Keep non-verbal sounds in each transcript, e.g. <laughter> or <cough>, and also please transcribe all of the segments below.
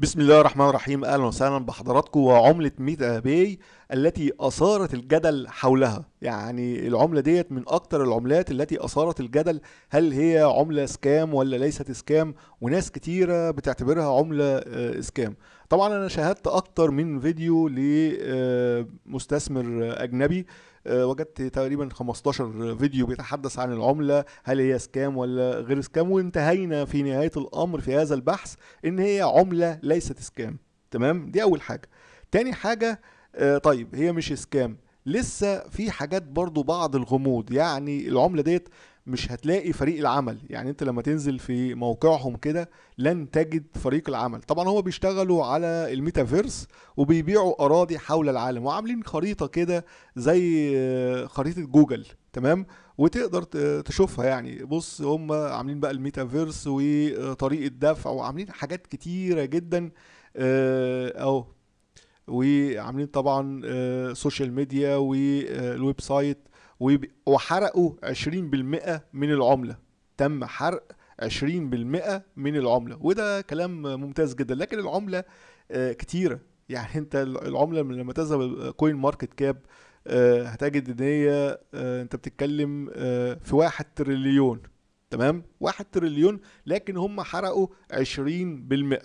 بسم الله الرحمن الرحيم اهلا وسهلا بحضراتكم وعمله ميتا باي التي اثارت الجدل حولها يعني العمله ديت من اكتر العملات التي اثارت الجدل هل هي عمله سكام ولا ليست سكام وناس كتيره بتعتبرها عمله آه، سكام طبعا انا شاهدت اكتر من فيديو لمستثمر اجنبي آه، وجدت تقريبا 15 فيديو بيتحدث عن العمله هل هي سكام ولا غير سكام وانتهينا في نهايه الامر في هذا البحث ان هي عمله ليست سكام تمام دي اول حاجه تاني حاجه آه، طيب هي مش سكام لسه في حاجات برضو بعض الغموض يعني العمله ديت مش هتلاقي فريق العمل يعني انت لما تنزل في موقعهم كده لن تجد فريق العمل طبعا هو بيشتغلوا على الميتافيرس وبيبيعوا اراضي حول العالم وعاملين خريطه كده زي خريطه جوجل تمام وتقدر تشوفها يعني بص هم عاملين بقى الميتافيرس وطريقه دفع وعاملين حاجات كتيره جدا آه، اهو وعاملين طبعا سوشيال آه، ميديا والويب سايت وحرقوا 20% من العملة تم حرق 20% من العملة وده كلام ممتاز جدا لكن العملة آه، كتيرة يعني انت العملة لما تذهب كوين ماركت كاب هتجد ان هي آه، انت بتتكلم آه، في واحد تريليون تمام واحد تريليون لكن هم حرقوا 20%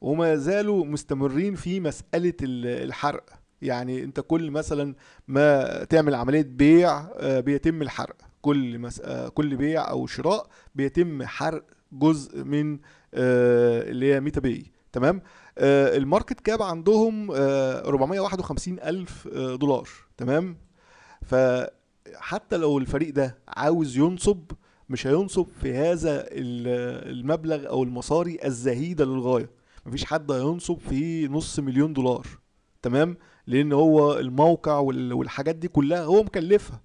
وما زالوا مستمرين في مسألة الحرق يعني انت كل مثلا ما تعمل عمليه بيع آه، بيتم الحرق كل مس... آه، كل بيع او شراء بيتم حرق جزء من آه، اللي هي ميتا بي تمام الماركت كاب عندهم 451 الف دولار تمام فحتى لو الفريق ده عاوز ينصب مش هينصب في هذا المبلغ او المصاري الزهيده للغايه مفيش حد هينصب في نص مليون دولار تمام لان هو الموقع والحاجات دي كلها هو مكلفها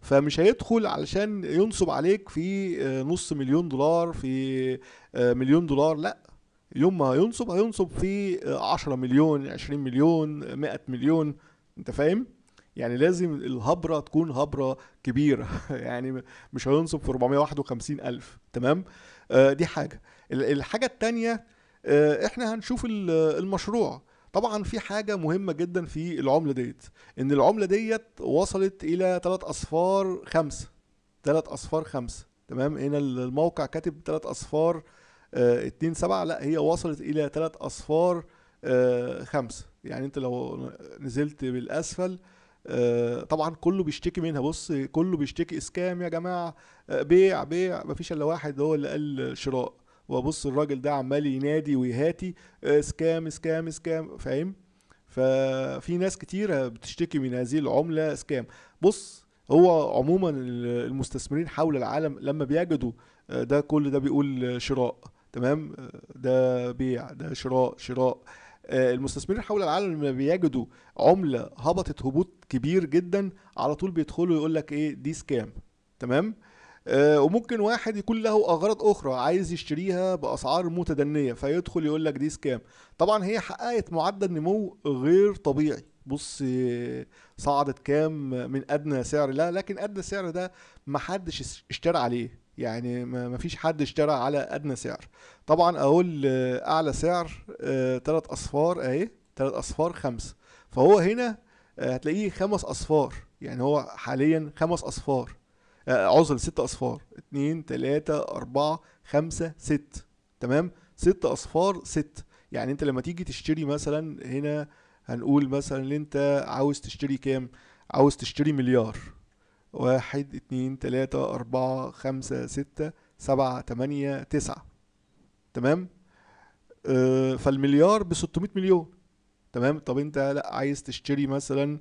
فمش هيدخل علشان ينصب عليك في آه، نص مليون دولار في آه، مليون دولار لا يوم ما هينصب هينصب في 10 آه، مليون 20 مليون 100 مليون انت فاهم يعني لازم الهبره تكون هبره كبيره <laughs> يعني مش هينصب في 451 الف تمام دي حاجه الحاجه التانية احنا هنشوف المشروع طبعا في حاجه مهمه جدا في العمله ديت ان العمله ديت وصلت الى ثلاث اصفار خمسة ثلاث اصفار خمسة تمام هنا الموقع كاتب ثلاث اصفار 2 آه، 7 لا هي وصلت الى ثلاث اصفار آه، خمسة يعني انت لو نزلت بالاسفل آه، طبعا كله بيشتكي منها بص كله بيشتكي اسكام يا جماعه بيع بيع مفيش الا واحد هو اللي قال شراء وابص الراجل ده عمال ينادي ويهاتي آه، سكام سكام سكام فاهم ففي ناس كتيره بتشتكي من هذه العمله سكام بص هو عموما المستثمرين حول العالم لما بيجدوا آه، ده كل ده بيقول شراء تمام آه، ده بيع ده شراء شراء المستثمرين حول العالم لما بيجدوا عمله هبطت هبوط كبير جدا على طول بيدخلوا يقول لك ايه دي سكام تمام آه، وممكن واحد يكون له اغراض اخرى عايز يشتريها باسعار متدنيه فيدخل يقول لك دي سكام طبعا هي حققت معدل نمو غير طبيعي بص آه، صعدت كام من ادنى سعر لا لكن ادنى سعر ده ما حدش اشترى عليه يعني ما فيش حد اشترى على ادنى سعر طبعا اقول آه، اعلى سعر ثلاث اصفار اهي ثلاث اصفار خمسة فهو هنا هتلاقيه خمس اصفار يعني هو حاليا خمس اصفار آه، عزل ست اصفار اتنين تلاتة اربعة خمسة ست تمام ست اصفار ست يعني انت لما تيجي تشتري مثلا هنا هنقول مثلا ان انت عاوز تشتري كام عاوز تشتري مليار واحد اتنين تلاتة اربعة خمسة ستة سبعة تمانية تسعة تمام آه فالمليار بستمية مليون تمام طب انت لا عايز تشتري مثلا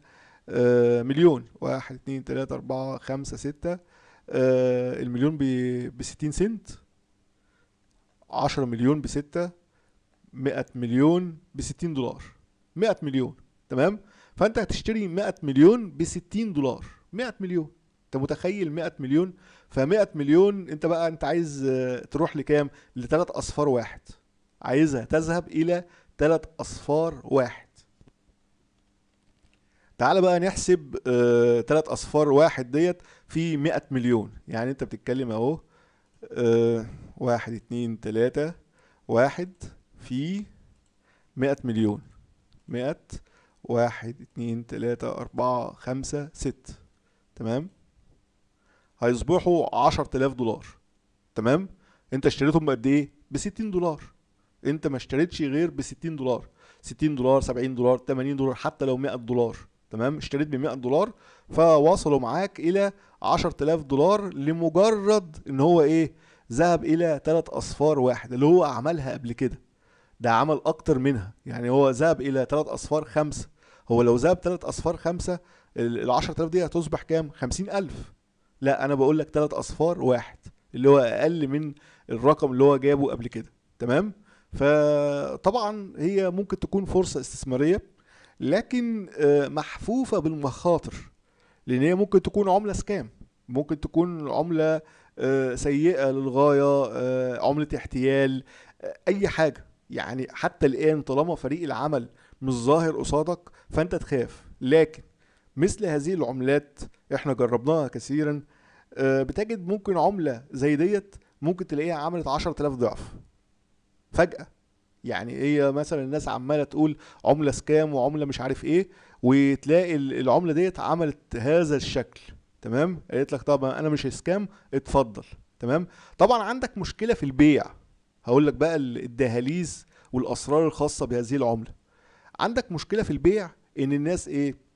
آه مليون واحد اتنين تلاتة اربعة خمسة ستة اه آه المليون ب 60 سنت 10 مليون ب 6 100 مليون ب 60 دولار 100 مليون تمام فانت هتشتري 100 مليون ب 60 دولار 100 مليون انت متخيل 100 مليون ف 100 مليون انت بقى انت عايز آه، تروح لكام لثلاث اصفار واحد عايزها تذهب الى ثلاث اصفار واحد تعال بقى نحسب ثلاث آه، اصفار واحد ديت في 100 مليون يعني انت بتتكلم اهو أه واحد اتنين تلاتة واحد في 100 مليون 100 واحد اتنين تلاتة أربعة خمسة ست تمام هيصبحوا عشر تلاف دولار تمام انت اشتريتهم بقد ايه بستين دولار انت ما اشتريتش غير بستين دولار ستين دولار سبعين دولار تمانين دولار حتى لو مئة دولار تمام اشتريت ب 100 دولار فوصلوا معاك الى 10000 دولار لمجرد ان هو ايه ذهب الى ثلاث اصفار واحد اللي هو عملها قبل كده ده عمل اكتر منها يعني هو ذهب الى ثلاث اصفار خمسة هو لو ذهب ثلاث اصفار خمسة ال 10000 دي هتصبح كام 50000 لا انا بقول لك ثلاث اصفار واحد اللي هو اقل من الرقم اللي هو جابه قبل كده تمام فطبعا هي ممكن تكون فرصه استثماريه لكن آه، محفوفه بالمخاطر لان هي ممكن تكون عمله سكام ممكن تكون عمله آه، سيئه للغايه آه، عمله احتيال اي حاجه يعني حتى الان طالما فريق العمل مش ظاهر قصادك فانت تخاف لكن مثل هذه العملات احنا جربناها كثيرا بتجد ممكن عمله زي ديت ممكن تلاقيها عملت 10000 ضعف فجاه يعني هي إيه مثلا الناس عماله تقول عمله سكام وعمله مش عارف ايه وتلاقي العمله ديت عملت هذا الشكل تمام قالت لك طب انا مش سكام اتفضل تمام طبعا عندك مشكله في البيع هقول لك بقى الدهاليز والاسرار الخاصه بهذه العمله عندك مشكله في البيع ان الناس ايه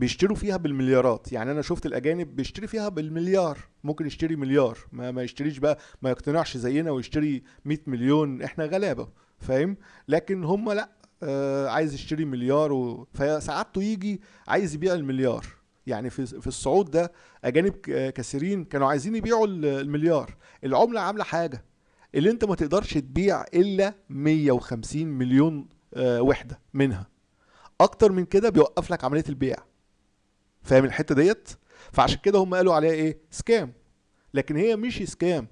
بيشتروا فيها بالمليارات يعني انا شفت الاجانب بيشتري فيها بالمليار ممكن يشتري مليار ما, ما يشتريش بقى ما يقتنعش زينا ويشتري 100 مليون احنا غلابه فاهم لكن هم لا آه عايز يشتري مليار و... فسعادته يجي عايز يبيع المليار يعني في في الصعود ده اجانب كثيرين كانوا عايزين يبيعوا المليار العمله عامله حاجه اللي انت ما تقدرش تبيع الا 150 مليون آه وحده منها اكتر من كده بيوقف لك عمليه البيع فاهم الحته ديت فعشان كده هم قالوا عليها ايه سكام لكن هي مش سكام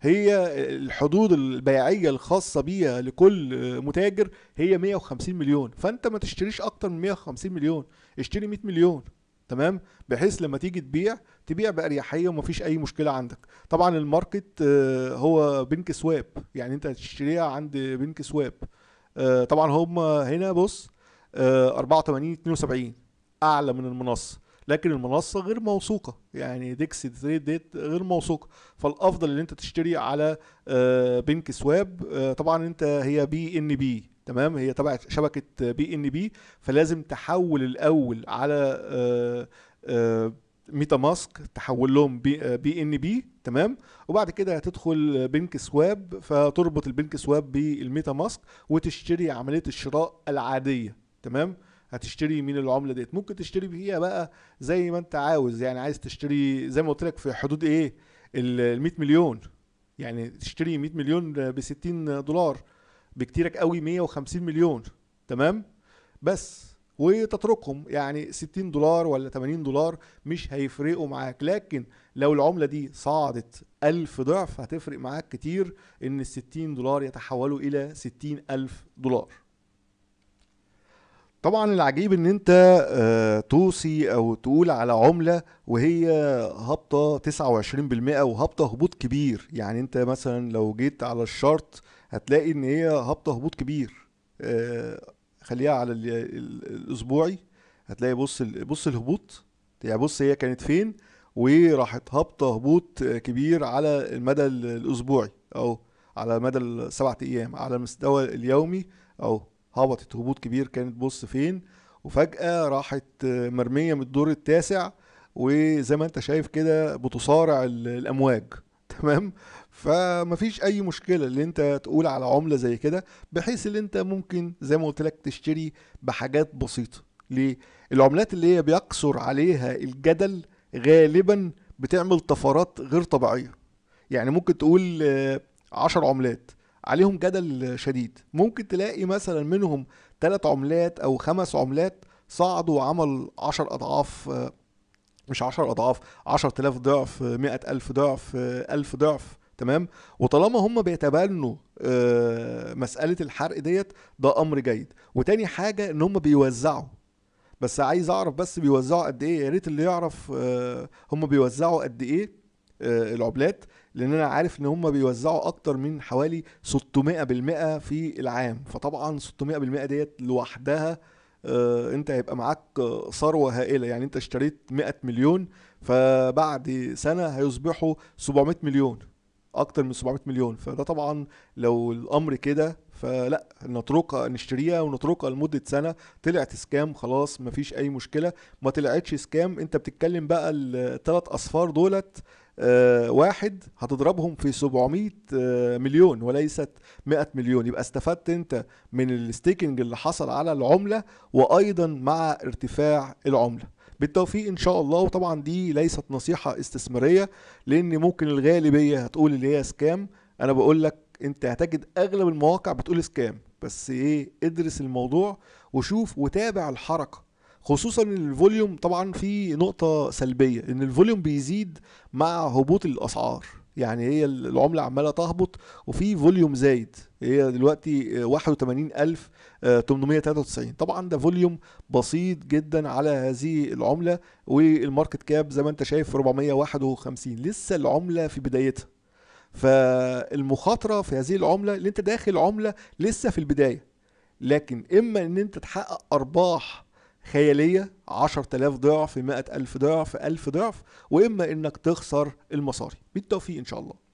هي الحدود البيعيه الخاصه بيها لكل متاجر هي 150 مليون فانت ما تشتريش اكتر من 150 مليون اشتري 100 مليون تمام بحيث لما تيجي تبيع تبيع باريحيه ومفيش اي مشكله عندك طبعا الماركت آه، هو بنك سواب يعني انت هتشتريها عند بنك سواب آه، طبعا هم هنا بص 84 آه، 72 اعلى من المنصه لكن المنصه غير موثوقه يعني ديكس تريد ديت غير موثوقه فالافضل ان انت تشتري على آه، بنك سواب آه، طبعا انت هي بي ان بي تمام هي تبع شبكه بي ان بي فلازم تحول الاول على ميتا آه، ماسك تحول لهم بي, بي ان بي تمام وبعد كده هتدخل بنك سواب فتربط البنك سواب بالميتا ماسك وتشتري عمليه الشراء العاديه تمام هتشتري من العمله ديت ممكن تشتري بيها بقى زي ما انت عاوز يعني عايز تشتري زي ما قلت لك في حدود ايه ال 100 مليون يعني تشتري 100 مليون ب 60 دولار بكتيرك قوي 150 مليون تمام بس وتتركهم يعني 60 دولار ولا 80 دولار مش هيفرقوا معاك لكن لو العملة دي صعدت 1000 ضعف هتفرق معاك كتير ان ال 60 دولار يتحولوا الى 60000 دولار طبعا العجيب ان انت آه، توصي او تقول على عملة وهي هابطة 29% وهابطة هبوط كبير يعني انت مثلا لو جيت على الشرط هتلاقي ان هي هابطة هبوط كبير آه، خليها على الاسبوعي هتلاقي بص بص الهبوط يعني بص هي كانت فين وراحت هابطة هبوط كبير على المدى الاسبوعي او على مدى السبعة ايام على المستوى اليومي اهو هبطت هبوط كبير كانت بص فين وفجأة راحت مرمية من الدور التاسع وزي ما انت شايف كده بتصارع الامواج تمام فمفيش اي مشكله ان انت تقول على عمله زي كده بحيث ان انت ممكن زي ما قلت لك تشتري بحاجات بسيطه ليه العملات اللي هي بيقصر عليها الجدل غالبا بتعمل طفرات غير طبيعيه يعني ممكن تقول عشر عملات عليهم جدل شديد ممكن تلاقي مثلا منهم ثلاث عملات او خمس عملات صعدوا وعمل عشر اضعاف مش عشر اضعاف عشر تلاف ضعف مئة الف ضعف الف ضعف تمام وطالما هم بيتبنوا آه، مسألة الحرق ديت ده أمر جيد وتاني حاجة إن هم بيوزعوا بس عايز أعرف بس بيوزعوا قد إيه يا ريت اللي يعرف آه، هم بيوزعوا قد إيه آه، العملات لان انا عارف ان هم بيوزعوا اكتر من حوالي 600% في العام فطبعا 600% ديت لوحدها آه، انت هيبقى معاك ثروه هائله يعني انت اشتريت 100 مليون فبعد سنه هيصبحوا 700 مليون اكتر من 700 مليون فده طبعا لو الامر كده فلا نتركها نشتريها ونتركها لمده سنه طلعت سكام خلاص مفيش اي مشكله ما طلعتش سكام انت بتتكلم بقى الثلاث اصفار دولت آه، واحد هتضربهم في 700 آه، مليون وليست 100 مليون يبقى استفدت انت من الستيكنج اللي حصل على العمله وايضا مع ارتفاع العمله بالتوفيق ان شاء الله وطبعا دي ليست نصيحه استثماريه لان ممكن الغالبيه هتقول اللي هي سكام انا بقول لك انت هتجد اغلب المواقع بتقول سكام بس ايه ادرس الموضوع وشوف وتابع الحركه خصوصا ان الفوليوم طبعا في نقطه سلبيه ان الفوليوم بيزيد مع هبوط الاسعار يعني هي العملة عمالة تهبط وفي فوليوم زايد هي دلوقتي 81893 آه، طبعا ده فوليوم بسيط جدا على هذه العملة والماركت كاب زي ما انت شايف 451 لسه العملة في بدايتها فالمخاطرة في هذه العملة اللي انت داخل عملة لسه في البداية لكن اما ان انت تحقق ارباح خياليه آلاف ضعف ألف ضعف ألف ضعف واما انك تخسر المصاري بالتوفيق ان شاء الله